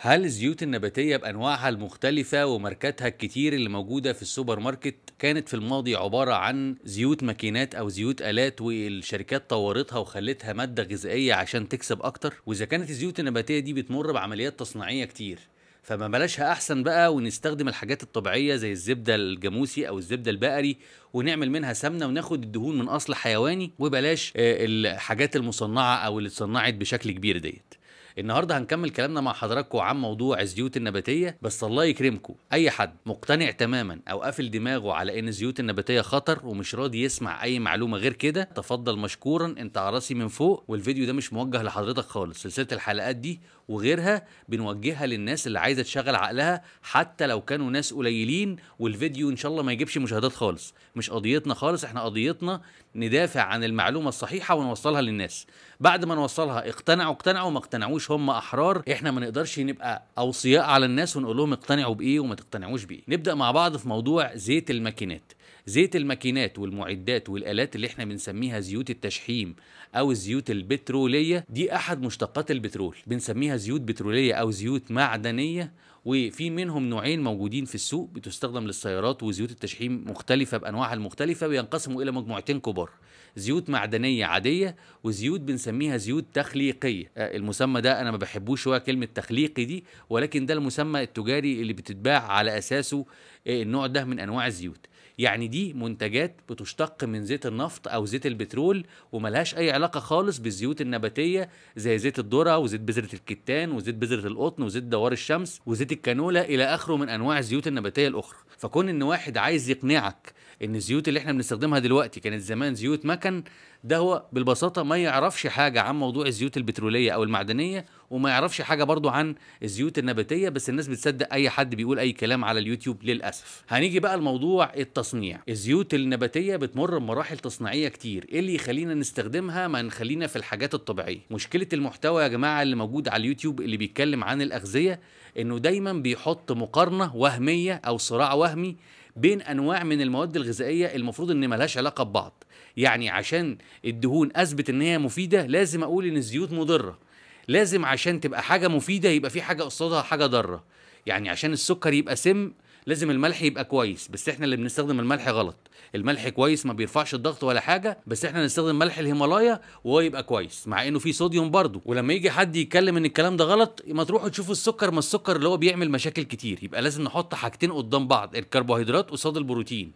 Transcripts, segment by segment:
هل الزيوت النباتية بأنواعها المختلفة وماركاتها الكتير اللي موجودة في السوبر ماركت كانت في الماضي عبارة عن زيوت ماكينات أو زيوت آلات والشركات طورتها وخلتها مادة غذائية عشان تكسب أكتر؟ وإذا كانت الزيوت النباتية دي بتمر بعمليات تصنيعية كتير فما بلاشها احسن بقى ونستخدم الحاجات الطبيعيه زي الزبده الجاموسي او الزبده البقري ونعمل منها سمنه وناخد الدهون من اصل حيواني وبلاش آه، الحاجات المصنعه او اللي اتصنعت بشكل كبير ديت النهارده هنكمل كلامنا مع حضراتكم عن موضوع الزيوت النباتيه بس الله يكرمكم اي حد مقتنع تماما او قافل دماغه على ان الزيوت النباتيه خطر ومش راضي يسمع اي معلومه غير كده تفضل مشكورا انت على راسي من فوق والفيديو ده مش موجه لحضرتك خالص سلسله الحلقات دي وغيرها بنوجهها للناس اللي عايزه تشغل عقلها حتى لو كانوا ناس قليلين والفيديو ان شاء الله ما يجيبش مشاهدات خالص مش قضيتنا خالص احنا قضيتنا ندافع عن المعلومه الصحيحه ونوصلها للناس بعد ما نوصلها اقتنعوا اقتنعوا ما اقتنعوش هم احرار احنا ما نقدرش نبقى اوصياء على الناس ونقول لهم اقتنعوا بايه وما تقتنعوش بايه نبدا مع بعض في موضوع زيت الماكينات زيت الماكينات والمعدات والالات اللي احنا بنسميها زيوت التشحيم او الزيوت البتروليه دي احد مشتقات البترول بنسميها زيوت بتروليه او زيوت معدنيه وفي منهم نوعين موجودين في السوق بتستخدم للسيارات وزيوت التشحيم مختلفة بأنواعها المختلفة وينقسموا إلى مجموعتين كبار زيوت معدنية عادية وزيوت بنسميها زيوت تخليقية آه، المسمى ده أنا ما بحبوش هو كلمة تخليقي دي ولكن ده المسمى التجاري اللي بتتباع على أساسه إيه النوع ده من انواع الزيوت يعني دي منتجات بتشتق من زيت النفط او زيت البترول وملهاش اي علاقه خالص بالزيوت النباتيه زي زيت الذره وزيت بذره الكتان وزيت بذره القطن وزيت دوار الشمس وزيت الكانولا الى اخره من انواع الزيوت النباتيه الاخرى فكون ان واحد عايز يقنعك ان الزيوت اللي احنا بنستخدمها دلوقتي كانت زمان زيوت مكن ده هو بالبساطه ما يعرفش حاجه عن موضوع الزيوت البتروليه او المعدنيه وما يعرفش حاجه برضو عن الزيوت النباتيه بس الناس بتصدق اي حد بيقول اي كلام على اليوتيوب للاسف هنيجي بقى لموضوع التصنيع الزيوت النباتيه بتمر بمراحل تصنيعيه كتير ايه اللي يخلينا نستخدمها ما نخلينا في الحاجات الطبيعيه مشكله المحتوى يا جماعه اللي موجود على اليوتيوب اللي بيتكلم عن الاغذيه انه دايما بيحط مقارنه وهميه او صراع وهمي بين انواع من المواد الغذائيه المفروض ان ملهاش علاقه ببعض يعني عشان الدهون اثبت ان هي مفيده لازم اقول ان الزيوت مضره لازم عشان تبقى حاجه مفيده يبقى في حاجه قصادها حاجه ضاره يعني عشان السكر يبقى سم لازم الملح يبقى كويس بس احنا اللي بنستخدم الملح غلط الملح كويس ما بيرفعش الضغط ولا حاجه بس احنا نستخدم ملح الهيمالايا وهو يبقى كويس مع انه فيه صوديوم برضه ولما يجي حد يتكلم ان الكلام ده غلط ما تروحوا تشوفوا السكر ما السكر اللي هو بيعمل مشاكل كتير يبقى لازم نحط حاجتين قدام بعض الكربوهيدرات قصاد البروتين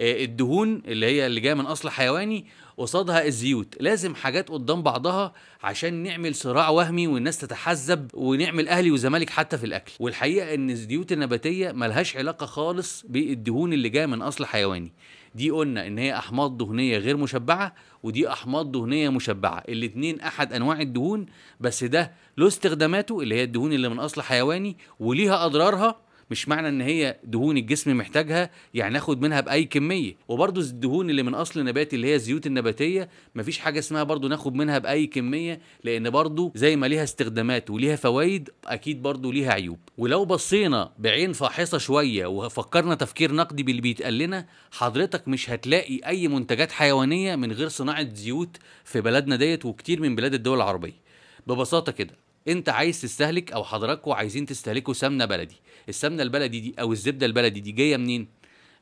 آه، الدهون اللي هي اللي جايه من اصل حيواني قصادها الزيوت لازم حاجات قدام بعضها عشان نعمل صراع وهمي والناس تتحزب ونعمل اهلي وزمالك حتى في الاكل والحقيقه ان الزيوت النباتيه ملهاش علاقه خالص بالدهون اللي جايه من اصل حيواني دي قلنا ان هي احماض دهنيه غير مشبعه ودي احماض دهنيه مشبعه الاثنين احد انواع الدهون بس ده له استخداماته اللي هي الدهون اللي من اصل حيواني وليها اضرارها مش معنى ان هي دهون الجسم محتاجها يعني اخد منها باي كميه وبرده الدهون اللي من اصل نباتي اللي هي الزيوت النباتيه مفيش حاجه اسمها برده ناخد منها باي كميه لان برده زي ما ليها استخدامات وليها فوائد اكيد برده ليها عيوب ولو بصينا بعين فاحصه شويه وفكرنا تفكير نقدي باللي بيتقال لنا حضرتك مش هتلاقي اي منتجات حيوانيه من غير صناعه زيوت في بلدنا ديت وكتير من بلاد الدول العربيه ببساطه كده انت عايز تستهلك او حضراتكم عايزين تستهلكوا سمنه بلدي السمنه البلدي دي او الزبده البلدي دي جايه منين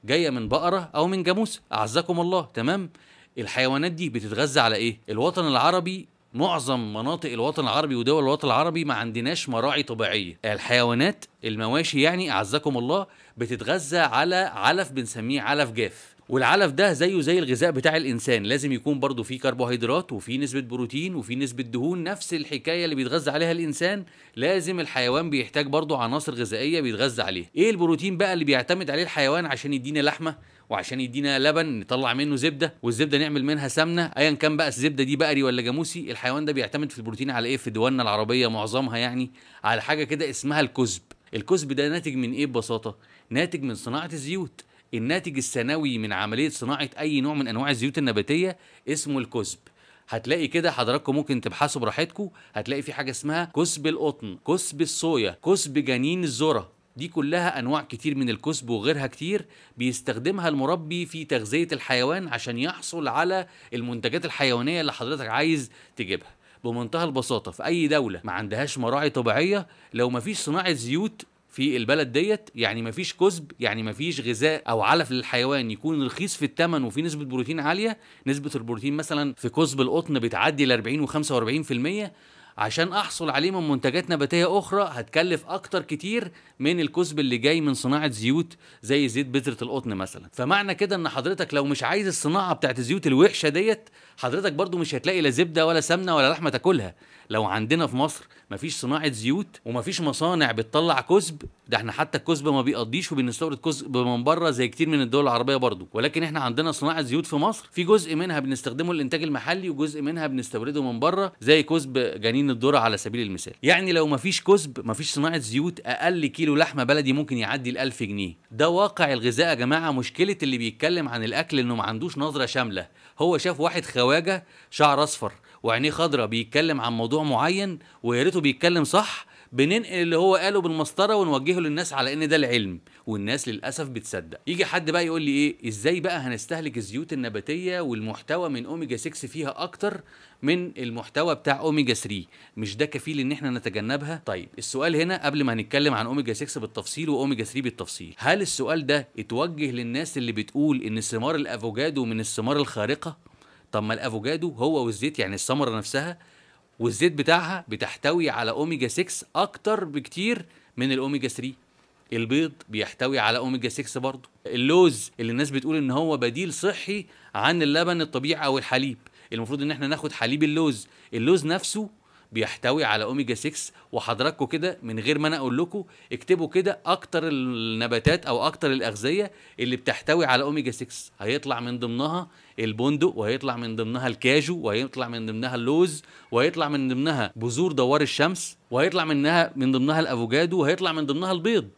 جايه من بقره او من جاموس اعزكم الله تمام الحيوانات دي بتتغذى على ايه الوطن العربي معظم مناطق الوطن العربي ودول الوطن العربي ما عندناش مراعي طبيعيه الحيوانات المواشي يعني اعزكم الله بتتغذى على علف بنسميه علف جاف والعلف ده زيه زي الغذاء بتاع الانسان لازم يكون برضه فيه كربوهيدرات وفيه نسبه بروتين وفيه نسبه دهون نفس الحكايه اللي بيتغذى عليها الانسان لازم الحيوان بيحتاج برضه عناصر غذائيه بيتغذى عليها ايه البروتين بقى اللي بيعتمد عليه الحيوان عشان يدينا لحمه وعشان يدينا لبن نطلع منه زبده والزبده نعمل منها سمنه ايا كان بقى الزبده دي بقري ولا جاموسي الحيوان ده بيعتمد في البروتين على ايه في دولنا العربيه معظمها يعني على حاجه كده اسمها الكذب الكذب ده ناتج من ايه ببساطه ناتج من صناعه الزيوت الناتج السنوي من عمليه صناعه اي نوع من انواع الزيوت النباتيه اسمه الكسب هتلاقي كده حضراتكم ممكن تبحثوا براحتكم هتلاقي في حاجه اسمها كسب القطن كسب الصويا كسب جنين الذره دي كلها انواع كتير من الكسب وغيرها كتير بيستخدمها المربي في تغذيه الحيوان عشان يحصل على المنتجات الحيوانيه اللي حضرتك عايز تجيبها بمنتهى البساطه في اي دوله ما عندهاش مراعي طبيعيه لو ما فيش صناعه زيوت في البلد ديت يعني مفيش كذب يعني مفيش غذاء او علف للحيوان يكون رخيص في الثمن وفي نسبه بروتين عاليه نسبه البروتين مثلا في كذب القطن بتعدي ل 40 و 45% عشان احصل عليه من منتجات نباتيه اخرى هتكلف اكتر كتير من الكسب اللي جاي من صناعه زيوت زي زيت بذره القطن مثلا فمعنى كده ان حضرتك لو مش عايز الصناعه بتاعت الزيوت الوحشه ديت حضرتك برضو مش هتلاقي لا زبده ولا سمنه ولا لحمه تاكلها لو عندنا في مصر مفيش صناعه زيوت ومفيش مصانع بتطلع كسب ده احنا حتى الكسب ما بيقضيش وبنستورد كسب من بره زي كتير من الدول العربيه برضو ولكن احنا عندنا صناعه زيوت في مصر في جزء منها بنستخدمه الانتاج المحلي وجزء منها بنستورده من بره زي كسب جنين 80 الذره على سبيل المثال يعني لو مفيش كسب مفيش صناعه زيوت اقل كيلو لحمه بلدي ممكن يعدي ال 1000 جنيه ده واقع الغذاء يا جماعه مشكله اللي بيتكلم عن الاكل انه ما عندوش نظره شامله هو شاف واحد خواجه شعر اصفر وعينيه خضره بيتكلم عن موضوع معين ويا ريته بيتكلم صح بننقل اللي هو قاله بالمسطره ونوجهه للناس على ان ده العلم والناس للاسف بتصدق يجي حد بقى يقول لي ايه ازاي بقى هنستهلك الزيوت النباتيه والمحتوى من اوميجا 6 فيها اكتر من المحتوى بتاع اوميجا 3 مش ده كفيل ان احنا نتجنبها طيب السؤال هنا قبل ما هنتكلم عن اوميجا 6 بالتفصيل واوميجا 3 بالتفصيل هل السؤال ده اتوجه للناس اللي بتقول ان ثمار الافوكادو من الثمار الخارقه طب ما الافوكادو هو والزيت يعني الثمره نفسها والزيت بتاعها بتحتوي على اوميجا 6 اكتر بكتير من الاوميجا 3 البيض بيحتوي على اوميجا 6 برضه اللوز اللي الناس بتقول ان هو بديل صحي عن اللبن الطبيعي او الحليب المفروض ان احنا ناخد حليب اللوز اللوز نفسه بيحتوي على اوميجا 6 وحضراتكم كده من غير ما انا اقول لكم اكتبوا كده اكتر النباتات او اكتر الاغذيه اللي بتحتوي على اوميجا 6 هيطلع من ضمنها البندق وهيطلع من ضمنها الكاجو وهيطلع من ضمنها اللوز وهيطلع من ضمنها بذور دوار الشمس وهيطلع منها من ضمنها الافوكادو وهيطلع من ضمنها البيض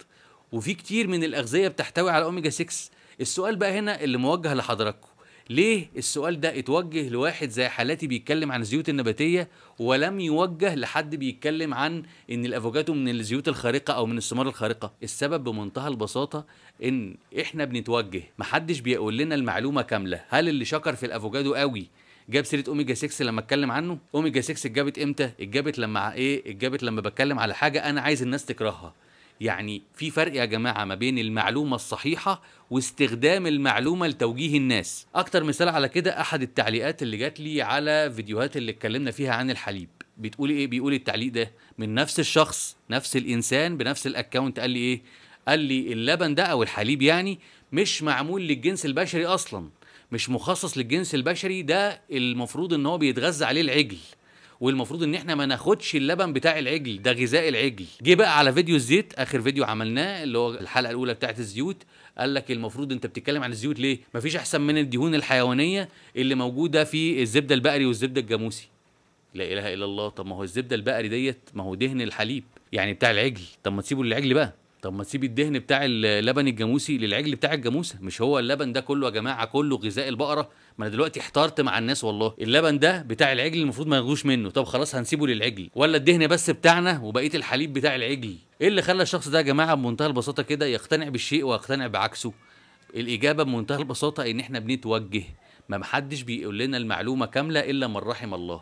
وفي كتير من الاغذيه بتحتوي على اوميجا 6 السؤال بقى هنا اللي موجه لحضراتكم ليه السؤال ده اتوجه لواحد زي حالاتي بيتكلم عن الزيوت النباتيه ولم يوجه لحد بيتكلم عن ان الافوكادو من الزيوت الخارقه او من الثمار الخارقه السبب بمنتهى البساطه ان احنا بنتوجه محدش بيقول لنا المعلومه كامله هل اللي شكر في الافوكادو قوي جاب سيره اوميجا 6 لما اتكلم عنه اوميجا 6 اتجابت امتى اتجابت لما ايه اتجابت لما بتكلم على حاجه انا عايز الناس تكرهها يعني في فرق يا جماعه ما بين المعلومه الصحيحه واستخدام المعلومه لتوجيه الناس اكتر مثال على كده احد التعليقات اللي جات لي على فيديوهات اللي اتكلمنا فيها عن الحليب بتقول ايه بيقول التعليق ده من نفس الشخص نفس الانسان بنفس الاكونت قال لي ايه قال لي اللبن ده او الحليب يعني مش معمول للجنس البشري اصلا مش مخصص للجنس البشري ده المفروض ان هو بيتغذى عليه العجل والمفروض ان احنا ما ناخدش اللبن بتاع العجل ده غذاء العجل جه بقى على فيديو الزيت اخر فيديو عملناه اللي هو الحلقه الاولى بتاعت الزيوت قال لك المفروض انت بتتكلم عن الزيوت ليه مفيش احسن من الدهون الحيوانيه اللي موجوده في الزبده البقري والزبده الجاموسي لا اله الا الله طب ما هو الزبده البقري ديت ما هو دهن الحليب يعني بتاع العجل طب ما تسيبه للعجل بقى طب ما تسيب الدهن بتاع اللبن الجاموسي للعجل بتاع الجاموسه مش هو اللبن ده كله يا جماعه كله غذاء البقره ما انا دلوقتي احترت مع الناس والله اللبن ده بتاع العجل المفروض ما يغوش منه طب خلاص هنسيبه للعجل ولا الدهن بس بتاعنا وبقيه الحليب بتاع العجل ايه اللي خلى الشخص ده يا جماعه بمنتهى البساطه كده يقتنع بالشيء ويقتنع بعكسه الاجابه بمنتهى البساطه ان احنا بنتوجه ما محدش بيقول لنا المعلومه كامله الا من رحم الله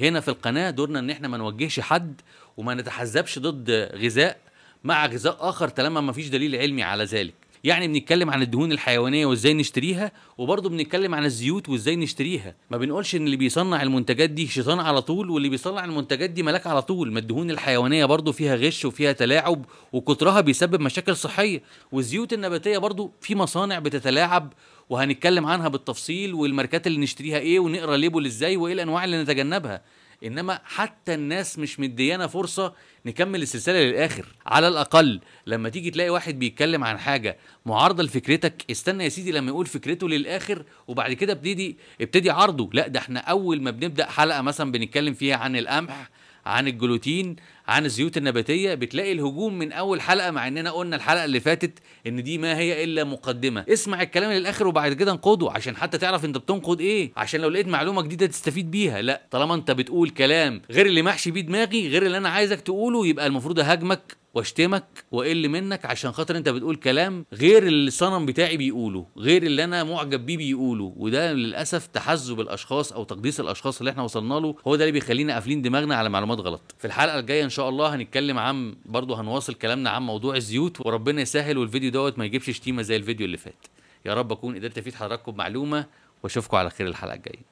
هنا في القناه دورنا ان احنا ما نوجهش حد وما نتحزبش ضد غذاء مع غذاء اخر طالما ما فيش دليل علمي على ذلك يعني بنتكلم عن الدهون الحيوانيه وازاي نشتريها وبرضه بنتكلم عن الزيوت وازاي نشتريها ما بنقولش ان اللي بيصنع المنتجات دي شيطان على طول واللي بيصنع المنتجات دي ملاك على طول ما الدهون الحيوانيه برضه فيها غش وفيها تلاعب وكترها بيسبب مشاكل صحيه والزيوت النباتيه برضه في مصانع بتتلاعب وهنتكلم عنها بالتفصيل والماركات اللي نشتريها ايه ونقرا ليبل ازاي وايه الانواع اللي نتجنبها انما حتى الناس مش مديانا فرصه نكمل السلسله للاخر على الاقل لما تيجي تلاقي واحد بيتكلم عن حاجه معارضه لفكرتك استنى يا سيدي لما يقول فكرته للاخر وبعد كده ابتدي ابتدي عرضه لا ده احنا اول ما بنبدا حلقه مثلا بنتكلم فيها عن القمح عن الجلوتين عن الزيوت النباتيه بتلاقي الهجوم من اول حلقه مع اننا قلنا الحلقه اللي فاتت ان دي ما هي الا مقدمه اسمع الكلام للاخر وبعد كده انقده عشان حتى تعرف انت بتنقد ايه عشان لو لقيت معلومه جديده تستفيد بيها لا طالما انت بتقول كلام غير اللي محشي بيه دماغي غير اللي انا عايزك تقوله يبقى المفروض اهاجمك واشتمك واقل منك عشان خاطر انت بتقول كلام غير اللي الصنم بتاعي بيقوله غير اللي انا معجب بيه بيقوله وده للاسف تحزب الاشخاص او تقديس الاشخاص اللي احنا وصلنا له هو ده اللي بيخلينا قافلين دماغنا على معلومات غلط في الحلقه الجايه ان شاء الله هنتكلم عن برضه هنواصل كلامنا عن موضوع الزيوت وربنا يسهل والفيديو دوت ما يجيبش شتيمه زي الفيديو اللي فات يا رب اكون قدرت افيد حضراتكم بمعلومه واشوفكم على خير الحلقه الجايه